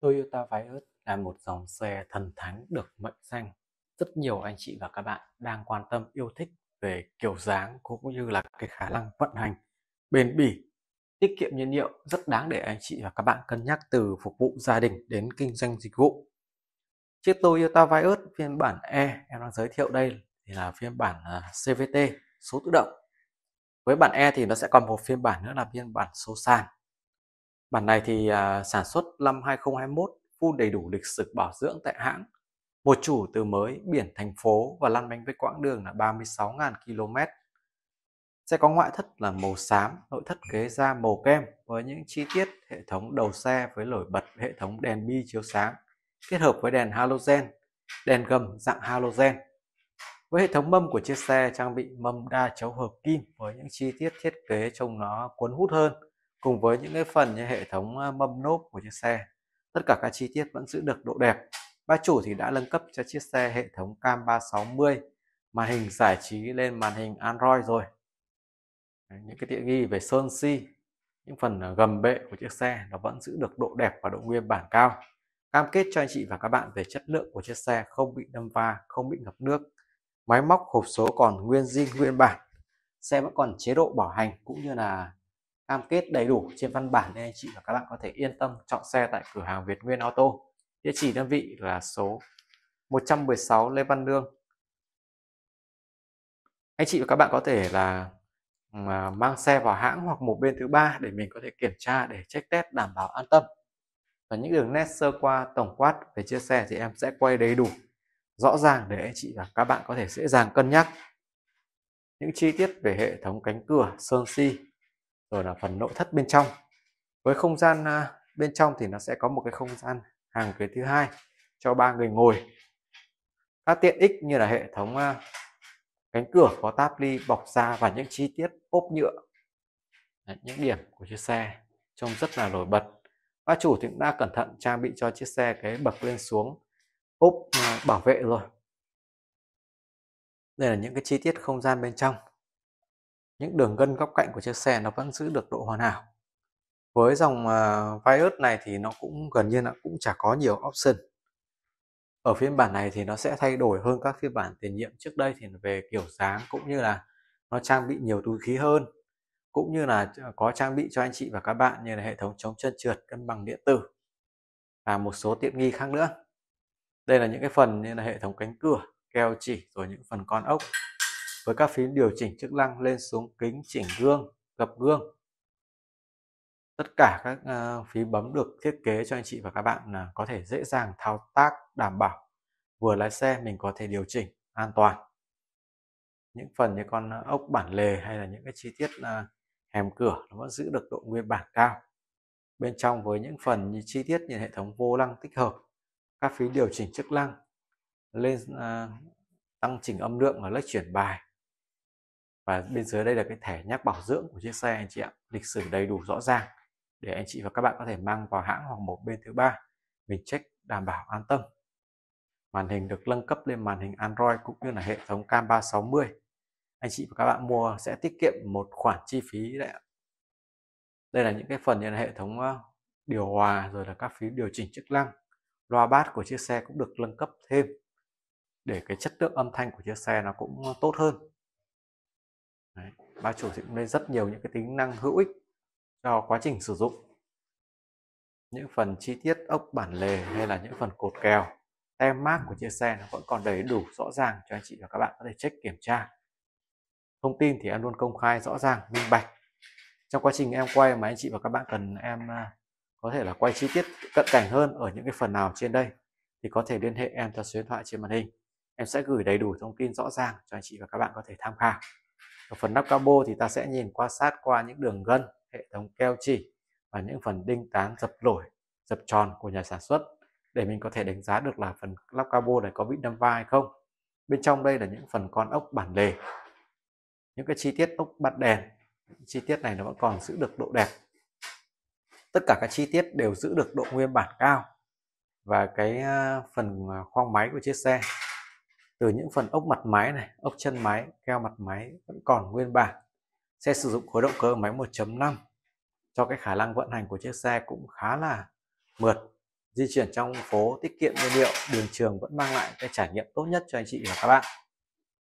Toyota Vios là một dòng xe thần thánh được mệnh danh. Rất nhiều anh chị và các bạn đang quan tâm yêu thích về kiểu dáng cũng như là cái khả năng vận hành bền bỉ, tiết kiệm nhiên liệu rất đáng để anh chị và các bạn cân nhắc từ phục vụ gia đình đến kinh doanh dịch vụ. Chiếc Toyota Vios phiên bản E em đang giới thiệu đây thì là phiên bản à, CVT số tự động. Với bản E thì nó sẽ còn một phiên bản nữa là phiên bản số sàn Bản này thì à, sản xuất năm 2021, full đầy đủ lịch sử bảo dưỡng tại hãng. Một chủ từ mới, biển thành phố và lăn bánh với quãng đường là 36.000 km. Xe có ngoại thất là màu xám, nội thất ghế da màu kem với những chi tiết hệ thống đầu xe với nổi bật hệ thống đèn bi chiếu sáng kết hợp với đèn halogen, đèn gầm dạng halogen. Với hệ thống mâm của chiếc xe trang bị mâm đa chấu hợp kim với những chi tiết thiết kế trông nó cuốn hút hơn cùng với những cái phần như hệ thống mâm nốp của chiếc xe tất cả các chi tiết vẫn giữ được độ đẹp bác chủ thì đã nâng cấp cho chiếc xe hệ thống cam 360 màn hình giải trí lên màn hình Android rồi Đấy, những cái tiện nghi về sơn si những phần à, gầm bệ của chiếc xe nó vẫn giữ được độ đẹp và độ nguyên bản cao cam kết cho anh chị và các bạn về chất lượng của chiếc xe không bị đâm va không bị ngập nước máy móc hộp số còn nguyên zin nguyên bản xe vẫn còn chế độ bảo hành cũng như là cam kết đầy đủ trên văn bản nên anh chị và các bạn có thể yên tâm chọn xe tại cửa hàng Việt Nguyên Auto. Địa chỉ đơn vị là số 116 Lê Văn Lương. Anh chị và các bạn có thể là à, mang xe vào hãng hoặc một bên thứ ba để mình có thể kiểm tra để check test đảm bảo an tâm. Và những đường nét sơ qua tổng quát về chiếc xe thì em sẽ quay đầy đủ rõ ràng để anh chị và các bạn có thể dễ dàng cân nhắc. Những chi tiết về hệ thống cánh cửa, sơn si, rồi là phần nội thất bên trong với không gian à, bên trong thì nó sẽ có một cái không gian hàng ghế thứ hai cho ba người ngồi các tiện ích như là hệ thống à, cánh cửa có táp ly bọc da và những chi tiết ốp nhựa Đấy, những điểm của chiếc xe trông rất là nổi bật ba chủ thì cũng đã cẩn thận trang bị cho chiếc xe cái bậc lên xuống ốp à, bảo vệ rồi đây là những cái chi tiết không gian bên trong những đường gân góc cạnh của chiếc xe nó vẫn giữ được độ hoàn hảo với dòng uh, Vios này thì nó cũng gần như là cũng chả có nhiều option ở phiên bản này thì nó sẽ thay đổi hơn các phiên bản tiền nhiệm trước đây thì về kiểu dáng cũng như là nó trang bị nhiều túi khí hơn cũng như là có trang bị cho anh chị và các bạn như là hệ thống chống chân trượt cân bằng điện tử và một số tiện nghi khác nữa đây là những cái phần như là hệ thống cánh cửa keo chỉ rồi những phần con ốc với các phím điều chỉnh chức năng lên xuống kính, chỉnh gương, gập gương. Tất cả các ờ, phím bấm được thiết kế cho anh chị và các bạn là có thể dễ dàng thao tác đảm bảo vừa lái xe mình có thể điều chỉnh an toàn. Những phần như con ờ, ốc bản lề hay là những cái chi tiết ờ, hèm cửa nó vẫn giữ được độ nguyên bản cao. Bên trong với những phần như chi tiết như hệ thống vô lăng tích hợp, các phí điều chỉnh chức năng, lên uh, tăng chỉnh âm lượng và lách chuyển bài và bên dưới đây là cái thẻ nhắc bảo dưỡng của chiếc xe anh chị ạ lịch sử đầy đủ rõ ràng để anh chị và các bạn có thể mang vào hãng hoặc một bên thứ ba mình check đảm bảo an tâm màn hình được nâng cấp lên màn hình Android cũng như là hệ thống cam 360 anh chị và các bạn mua sẽ tiết kiệm một khoản chi phí đấy ạ đây là những cái phần như là hệ thống ờ, điều hòa rồi là các phí điều chỉnh chức năng loa bass của chiếc xe cũng được nâng cấp thêm để cái chất lượng âm thanh của chiếc xe nó cũng ờ, tốt hơn Đấy. Bà chủ thì cũng đây rất nhiều những cái tính năng hữu ích cho quá trình sử dụng những phần chi tiết ốc bản lề hay là những phần cột kèo tem mác của chiếc xe nó vẫn còn đầy đủ rõ ràng cho anh chị và các bạn có thể check kiểm tra thông tin thì em luôn công khai rõ ràng minh bạch trong quá trình em quay mà anh chị và các bạn cần em à, có thể là quay chi tiết cận cảnh hơn ở những cái phần nào trên đây thì có thể liên hệ em theo số điện thoại trên màn hình em sẽ gửi đầy đủ thông tin rõ ràng cho anh chị và các bạn có thể tham khảo ở phần nắp cabo thì ta sẽ nhìn qua sát qua những đường gân hệ thống keo chỉ và những phần đinh tán dập lổi dập tròn của nhà sản xuất để mình có thể đánh giá được là phần lắp cabo này có bị đâm va hay không bên trong đây là những phần con ốc bản lề những cái chi tiết ốc bật đèn chi tiết này nó vẫn còn giữ được độ đẹp tất cả các chi tiết đều giữ được độ nguyên bản cao và cái à, phần à, khoang máy của chiếc xe từ những phần ốc mặt máy này, ốc chân máy, keo mặt máy vẫn còn nguyên bản. Xe sử dụng khối động cơ máy 1.5 cho cái khả năng vận hành của chiếc xe cũng khá là mượt. Di chuyển trong phố tiết kiệm nhiên liệu, đường trường vẫn mang lại cái trải nghiệm tốt nhất cho anh chị và các bạn.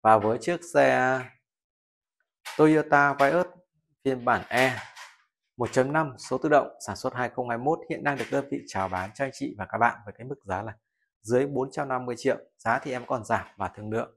Và với chiếc xe Toyota Vios phiên bản E 1.5 số tự động sản xuất 2021 hiện đang được đơn vị chào bán cho anh chị và các bạn với cái mức giá là dưới 450 triệu giá thì em còn giảm và thương lượng